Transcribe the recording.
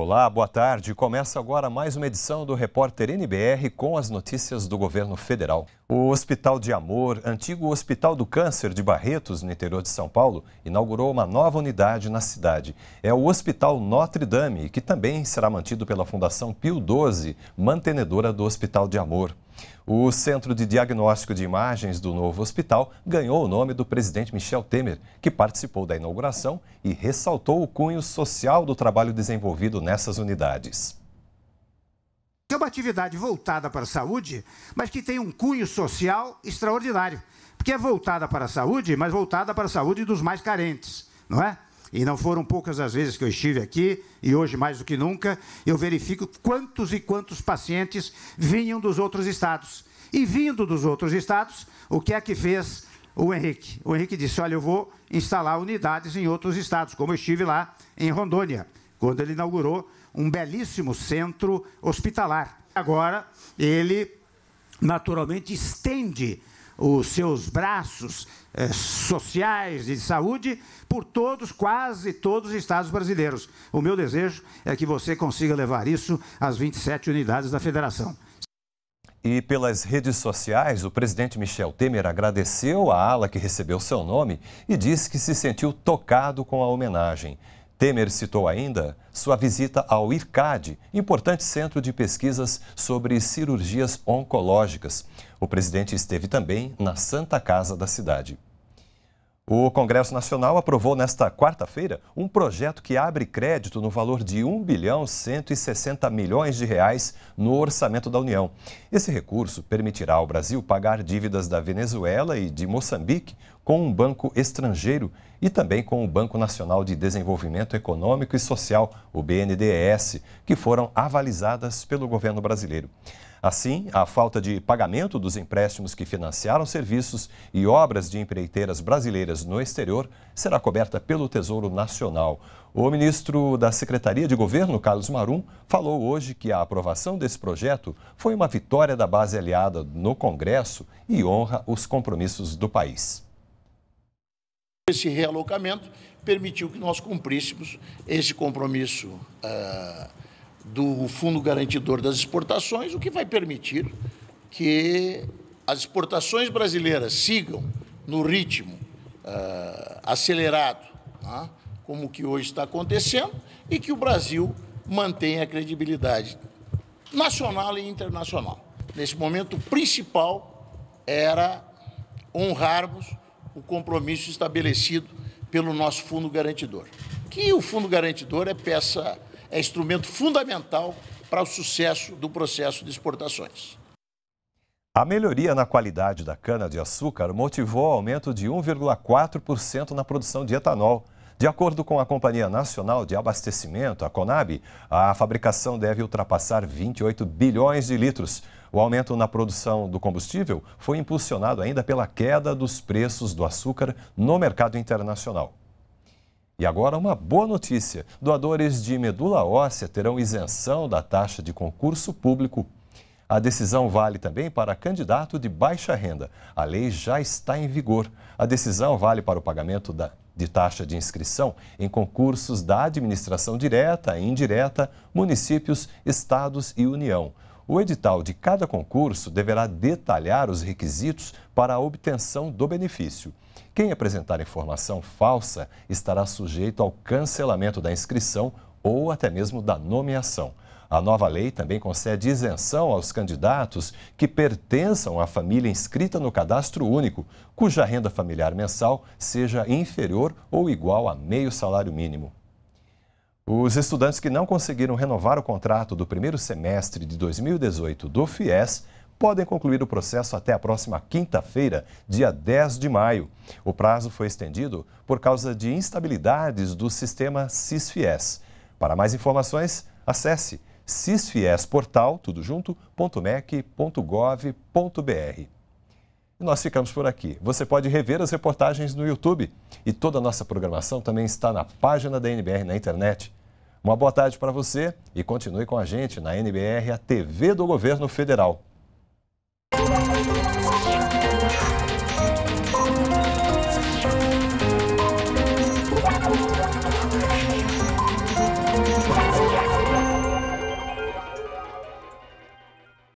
Olá, boa tarde. Começa agora mais uma edição do Repórter NBR com as notícias do governo federal. O Hospital de Amor, antigo Hospital do Câncer de Barretos, no interior de São Paulo, inaugurou uma nova unidade na cidade. É o Hospital Notre Dame, que também será mantido pela Fundação Pio XII, mantenedora do Hospital de Amor. O Centro de Diagnóstico de Imagens do novo hospital ganhou o nome do presidente Michel Temer, que participou da inauguração e ressaltou o cunho social do trabalho desenvolvido nessas unidades. É uma atividade voltada para a saúde, mas que tem um cunho social extraordinário, porque é voltada para a saúde, mas voltada para a saúde dos mais carentes, não é? e não foram poucas as vezes que eu estive aqui, e hoje mais do que nunca, eu verifico quantos e quantos pacientes vinham dos outros estados. E vindo dos outros estados, o que é que fez o Henrique? O Henrique disse: Olha, eu vou instalar unidades em outros estados, como eu estive lá em Rondônia, quando ele inaugurou um belíssimo centro hospitalar. Agora, ele naturalmente estende os seus braços eh, sociais e de saúde por todos, quase todos os estados brasileiros. O meu desejo é que você consiga levar isso às 27 unidades da federação. E pelas redes sociais, o presidente Michel Temer agradeceu a ala que recebeu seu nome e disse que se sentiu tocado com a homenagem. Temer citou ainda sua visita ao IRCAD, importante centro de pesquisas sobre cirurgias oncológicas. O presidente esteve também na Santa Casa da cidade. O Congresso Nacional aprovou nesta quarta-feira um projeto que abre crédito no valor de 1 bilhão 160 milhões de reais no orçamento da União. Esse recurso permitirá ao Brasil pagar dívidas da Venezuela e de Moçambique com um banco estrangeiro e também com o Banco Nacional de Desenvolvimento Econômico e Social, o BNDES, que foram avalizadas pelo governo brasileiro. Assim, a falta de pagamento dos empréstimos que financiaram serviços e obras de empreiteiras brasileiras no exterior será coberta pelo Tesouro Nacional. O ministro da Secretaria de Governo, Carlos Marum, falou hoje que a aprovação desse projeto foi uma vitória da base aliada no Congresso e honra os compromissos do país. Esse realocamento permitiu que nós cumpríssemos esse compromisso. Uh do Fundo Garantidor das Exportações, o que vai permitir que as exportações brasileiras sigam no ritmo uh, acelerado, né, como que hoje está acontecendo, e que o Brasil mantenha a credibilidade nacional e internacional. Nesse momento, o principal era honrarmos o compromisso estabelecido pelo nosso fundo garantidor. Que o fundo garantidor é peça é instrumento fundamental para o sucesso do processo de exportações. A melhoria na qualidade da cana-de-açúcar motivou o aumento de 1,4% na produção de etanol. De acordo com a Companhia Nacional de Abastecimento, a Conab, a fabricação deve ultrapassar 28 bilhões de litros. O aumento na produção do combustível foi impulsionado ainda pela queda dos preços do açúcar no mercado internacional. E agora uma boa notícia: doadores de medula óssea terão isenção da taxa de concurso público. A decisão vale também para candidato de baixa renda. A lei já está em vigor. A decisão vale para o pagamento da, de taxa de inscrição em concursos da administração direta e indireta, municípios, estados e União. O edital de cada concurso deverá detalhar os requisitos para a obtenção do benefício. Quem apresentar informação falsa estará sujeito ao cancelamento da inscrição ou até mesmo da nomeação. A nova lei também concede isenção aos candidatos que pertençam à família inscrita no cadastro único, cuja renda familiar mensal seja inferior ou igual a meio salário mínimo. Os estudantes que não conseguiram renovar o contrato do primeiro semestre de 2018 do FIES podem concluir o processo até a próxima quinta-feira, dia 10 de maio. O prazo foi estendido por causa de instabilidades do sistema CISFIES. Para mais informações, acesse cisfiesportal.mec.gov.br. nós ficamos por aqui. Você pode rever as reportagens no YouTube e toda a nossa programação também está na página da NBR na internet uma boa tarde para você e continue com a gente na NBR, a TV do Governo Federal.